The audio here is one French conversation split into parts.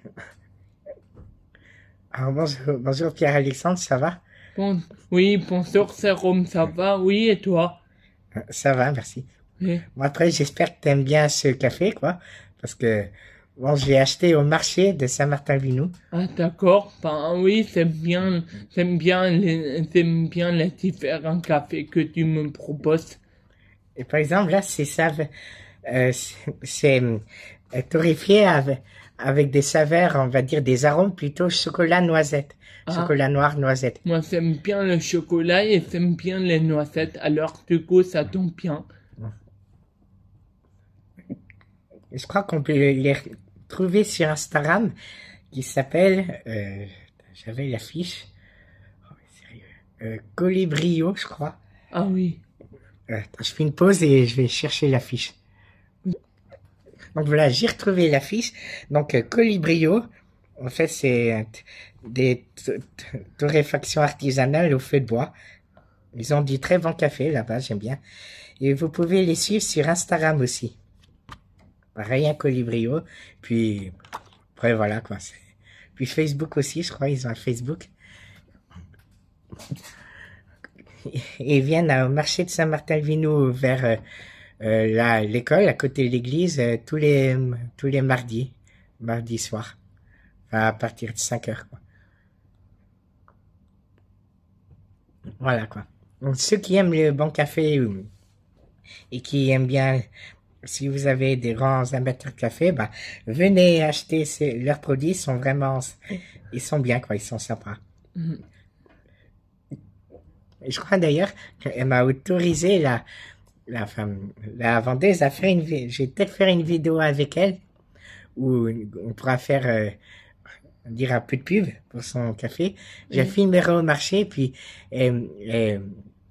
bonjour, bonjour Pierre-Alexandre, ça va bon, Oui, bonjour Sérum, ça va Oui, et toi euh, Ça va, merci. Oui. après, j'espère que tu aimes bien ce café, quoi, parce que bon, j'ai acheté au marché de Saint-Martin-Vinou. Ah d'accord, ben oui, c'est bien, j'aime bien les, j'aime bien les différents cafés que tu me proposes. Et par exemple, là, c'est ça, euh, c'est, euh, torréfié avec avec des saveurs, on va dire des arômes plutôt chocolat noisette, ah. chocolat noir noisette. Moi j'aime bien le chocolat et j'aime bien les noisettes, alors du coup ça tombe bien. Je crois qu'on peut les trouver sur Instagram qui s'appelle, euh, j'avais l'affiche, oh, sérieux, euh, Colibrio je crois. Ah oui. Euh, je fais une pause et je vais chercher l'affiche. Donc voilà, j'ai retrouvé l'affiche. Donc euh, Colibrio, en fait, c'est des torréfactions artisanales au feu de bois. Ils ont du très bon café là-bas, j'aime bien. Et vous pouvez les suivre sur Instagram aussi. Rien hein, colibrio. Puis, après, voilà, quoi. Puis Facebook aussi, je crois, ils ont un Facebook. Ils viennent au marché de Saint-Martin-Vinou vers... Euh, euh, l'école à côté de l'église euh, tous les tous les mardis, mardi soir, à partir de 5 heures. Voilà quoi. Donc ceux qui aiment le bon café et qui aiment bien, si vous avez des grands amateurs de café, bah venez acheter ces, leurs produits. Ils sont vraiment, ils sont bien quoi, ils sont sympas. Mm-hmm. Je crois d'ailleurs qu'elle m'a autorisé la la femme, la vendeuse a fait une, j'ai peut-être faire une vidéo avec elle où on pourra faire, euh, on dira peu de pub pour son café. j'ai filmé au marché puis euh, euh,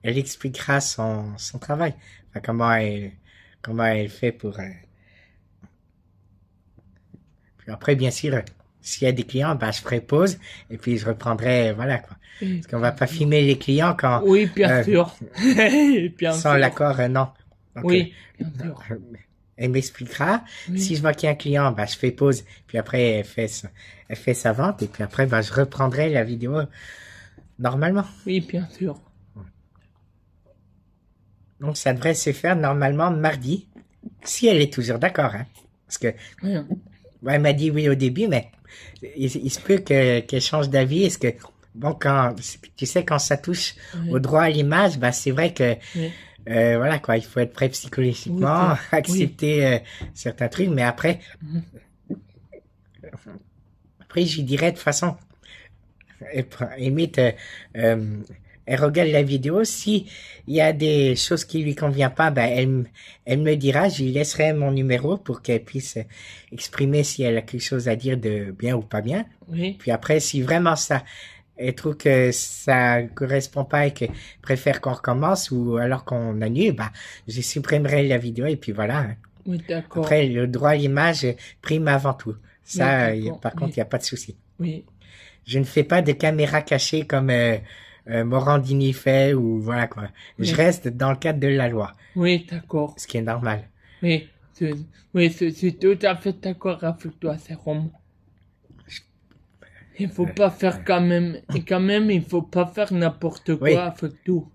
elle, expliquera son, travail, comment elle, comment elle fait pour. Euh, puis après, bien sûr, s'il y a des clients, ben, je pause et puis je reprendrai, voilà quoi. Parce qu'on va pas filmer les clients quand. Oui, bien euh, sûr. sans l'accord, euh, non. oui. Euh, elle m'expliquera. Si je vois qu'il y a un client, ben, je fais pause. Puis après, elle fait, sa vente et puis après, ben, je reprendrai la vidéo normalement. Oui, bien sûr. Donc ça devrait se faire normalement mardi, si elle est toujours d'accord. Hein, parce que elle m'a dit oui au début, mais il, se peut qu'elle change d'avis. Est-ce que bon quand tu sais quand ça touche au droit à l'image, bah c'est vrai que euh, voilà quoi, il faut être prêt psychologiquement, à accepter euh, certains trucs, mais après mm-hmm. après je dirais de façon limite euh, euh elle regarde la vidéo. Si il y a des choses qui lui convient pas, ben elle, elle me dira. Je lui laisserai mon numéro pour qu'elle puisse exprimer si elle a quelque chose à dire de bien ou pas bien. Oui. Puis après, si vraiment ça, elle trouve que ça correspond pas et qu'elle préfère qu'on recommence ou alors qu'on annule, ben je supprimerai la vidéo et puis voilà. Oui, d'accord. Après, le droit à l'image prime avant tout. Ça, par contre, il n'y a pas de souci. Oui. Je ne fais pas de caméra cachée comme euh, euh, Morandini fait ou voilà quoi. Je reste dans le cadre de la loi. Oui, d'accord. Ce qui est normal. Oui, c'est oui, tout à fait d'accord avec toi, Jérôme. Il faut pas faire quand même, et quand même, il faut pas faire n'importe quoi avec tout.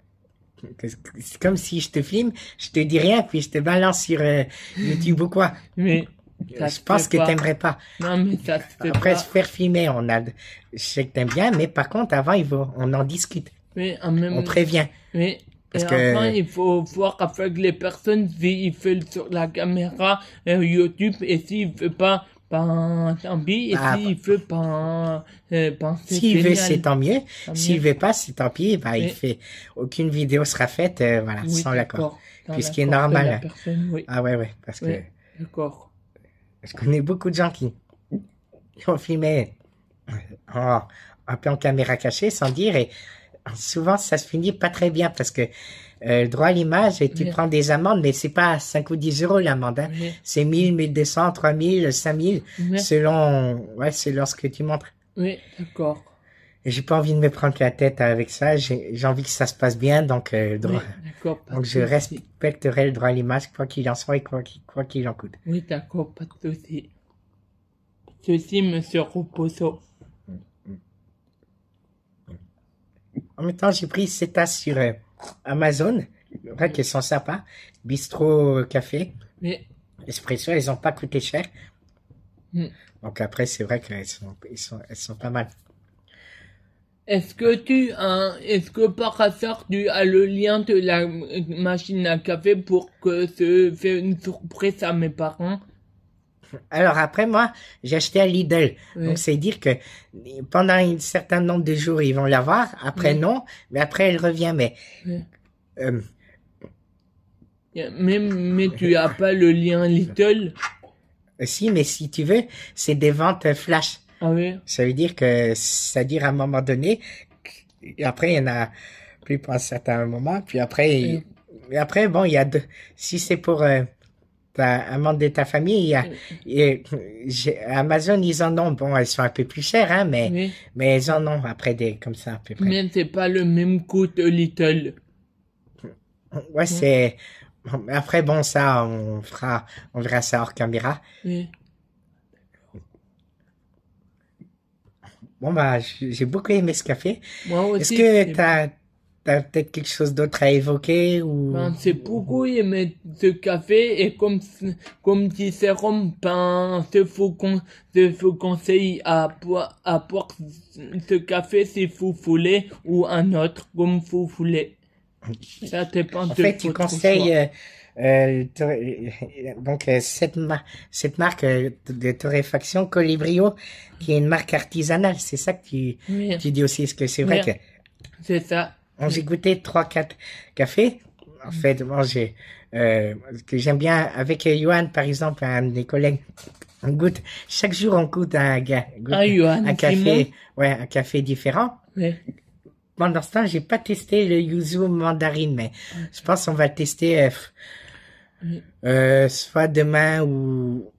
C'est comme si je te filme, je te dis rien, puis je te balance sur euh, YouTube ou quoi. Mais je pense que t'aimerais pas. Non, Après, se faire filmer, on a, je sais que t'aimes bien, mais par contre, avant, il faut, on en discute. Oui, en même On prévient. Mais Parce que... il faut voir avec les personnes s'ils veulent sur la caméra euh, YouTube et ne veut pas, tant pis. Et ah, s'il veut pas, c'est tant mieux. S'il veut pas, c'est tant pis. Bah, il fait, aucune vidéo sera faite, euh, voilà, sans l'accord. Puisqu'il est normal. oui. Ah ouais, ouais, parce que. D'accord. Je connais beaucoup de gens qui, ont filmé euh, en, en, caméra cachée sans dire et souvent ça se finit pas très bien parce que euh, le droit à l'image et tu prends des amendes, mais c'est pas 5 ou 10 euros l'amende, hein. c'est 1000, 1200, 3000, 5000 selon, ouais, selon ce que tu montres. Oui, d'accord j'ai pas envie de me prendre la tête avec ça. J'ai envie que ça se passe bien, donc euh, droit. donc je respecterai le droit à masques, quoi qu'il en soit et quoi qu'il en coûte. Oui, d'accord, pas de souci. Ceci, Monsieur Rupposo. En même temps, j'ai pris ces sur euh, Amazon. Vrai qu'elles sont sympas. Bistro, euh, café, Mais... espresso, elles n'ont pas coûté cher. Hmm. Donc après, c'est vrai qu'elles sont, elles sont, elles sont pas mal. Est-ce que tu as, est-ce que par hasard tu as le lien de la machine à café pour que ce fais une surprise à mes parents? Alors après moi, j'ai acheté à Lidl. Donc c'est dire que pendant un certain nombre de jours, ils vont l'avoir. Après non, mais après elle revient. Mais euh, mais, mais tu as pas le lien Lidl. Euh, si, mais si tu veux, c'est des ventes flash. Ah ça veut dire que, c'est-à-dire à un moment donné, après il y en a plus pour un certain moment, puis après, après bon, il y a deux, si c'est pour euh, un membre de ta famille, Amazon, ils en ont, bon, elles sont un peu plus chères, hein, mais, mais elles en ont après des, comme ça, à peu près. Mais c'est pas le même coût euh, Little. Ouais, c'est, après, bon, ça, on fera, on verra ça hors caméra. Oui. Bon, bah, j'ai beaucoup aimé ce café. Est-ce que tu as, peut-être quelque chose d'autre à évoquer ou... Ben, c'est j'ai beaucoup aimé ce café et comme, comme disait Rom, je vous, ben, conseille à boire, à ce café si vous voulez ou un autre comme vous voulez. Ça dépend en de fait, tu conseilles, euh, euh, euh, donc euh, cette, cette marque de torréfaction Colibrio, qui est une marque artisanale, c'est ça que tu, dis aussi, est-ce que c'est vrai que c'est ça. On j'ai goûté trois quatre cafés. En mm. fait, moi j'ai euh, que j'aime bien avec Johan par exemple un des collègues on goûte chaque jour on goûte un, ah, un café ouais un café différent. Pendant ce temps, j'ai pas testé le yuzu mandarine mais je pense qu'on va tester euh, euh, soit demain ou.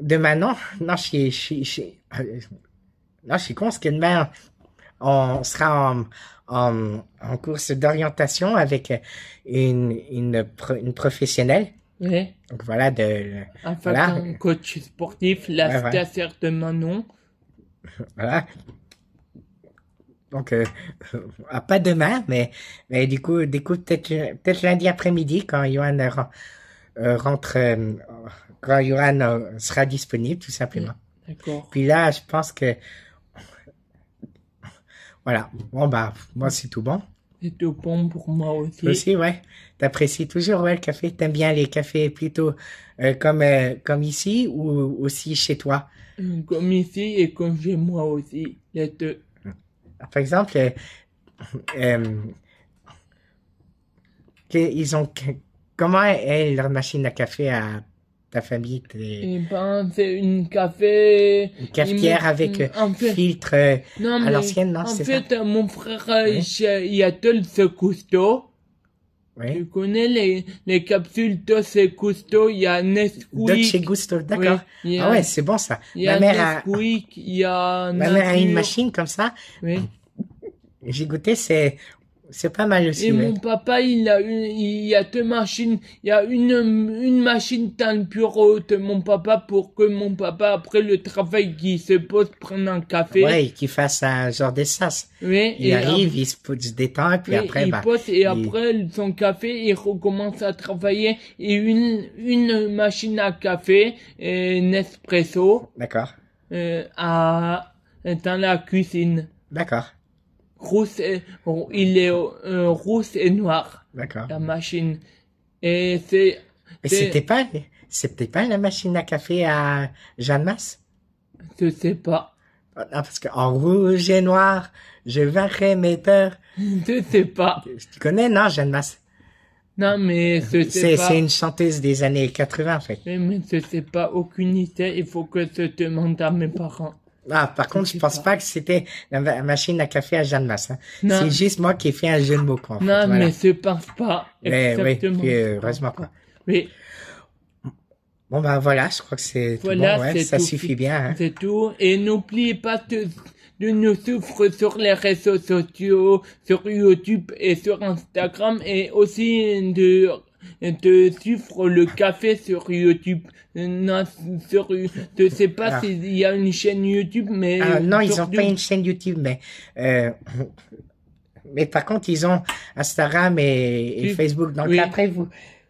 Demain, non. Non, je suis. Euh, non, je suis con, parce que demain, on sera en, en, course d'orientation avec une, une, une professionnelle. Oui. Donc voilà, de. voilà. un coach sportif, la ouais, certainement non. Voilà. Donc, euh, pas demain, mais, mais du coup, peut-être peut lundi après-midi quand Johan euh, rentre euh, quand Johan euh, sera disponible, tout simplement. Mm, d'accord. Puis là, je pense que voilà. Bon bah, moi c'est tout bon. C'est tout bon pour moi aussi. aussi, ouais. T'apprécies toujours ouais, le café. T'aimes bien les cafés plutôt comme comme ici ou aussi chez toi. Mm, comme ici et comme chez moi aussi, les deux. Par exemple, ils ont Comment est leur machine à café à ta famille c'est une café. Une cafetière avec un filtre non, à l'ancienne, En fait, mon frère, il y a Tolce Cousteau. Ouais. Tu connais les, les capsules Tolce Cousteau, il y a Nesquik. Gusto, d'accord. ah ouais, c'est bon ça. Y Ma mère a... a... Ma mère a une machine comme ça. J'ai goûté, c'est c'est pas mal aussi. Et mon papa, il a il y a deux machines, il y a une, une machine dans le bureau de mon papa pour que mon papa, après le travail, qui se pose, prenne un café. Ouais, qu'il fasse un genre d'essence. Oui. Il arrive, il se, détend, puis après, il bah, pose, et après son café, il recommence à travailler. Et une, une machine à café, et Nespresso. D'accord. Euh, à, dans la cuisine. D'accord et, il est rouge euh, rousse et noir. D'accord. La machine. Et c'est. Mais c'était pas, c'était pas la machine à café à Jeanne Masse? Je sais pas. Ah, non, parce que en rouge et noir, je verrai mes peurs. Je sais pas. Tu connais, non, Jeanne Masse? Non, mais je C'est une chanteuse des années 80, en fait. Mais, mais je sais pas, aucune idée, il faut que je te demande à mes parents. Ah, par contre, je pense pas, que c'était la machine à café à Jeanne Masse. C'est juste moi qui ai fait un jeu de mots. non, mais pense pas pas. Mais, eh oui, euh, heureusement quoi. Oui. bon ben voilà, je crois que c'est voilà, ouais, hein, ça suffit bien. Hein. C'est tout. Et n'oubliez pas de, de nous suivre sur les réseaux sociaux, sur YouTube et sur Instagram, et aussi de te suffre le café sur YouTube. Euh, non, sur, je sais pas ah. s'il y a une chaîne YouTube, mais. Ah, non, ils n'ont pas une chaîne YouTube, mais. Euh, mais par contre, ils ont Instagram et, et Facebook. Donc après, vous.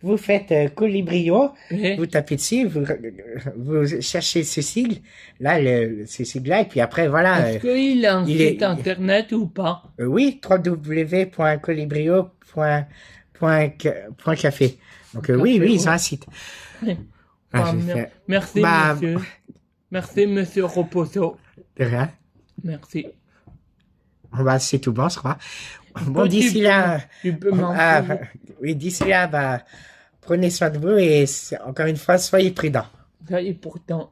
Vous faites euh, Colibrio, vous tapez dessus, vous, vous cherchez sigle, là, le, sigle là, et puis après, voilà. Est-ce qu'il a un il site est, internet ou pas? oui, www.colibrio.com Point, point café. Donc euh, oui, oui, ça incite. un Ah, ah Merci, bah, monsieur. Merci, monsieur Reposo. De rien. Merci. Bah, c'est tout bon, je crois. Bon, d'ici là, peux, euh, euh, oui, d'ici là, bah, prenez soin de vous et encore une fois, soyez prudents. Soyez prudents.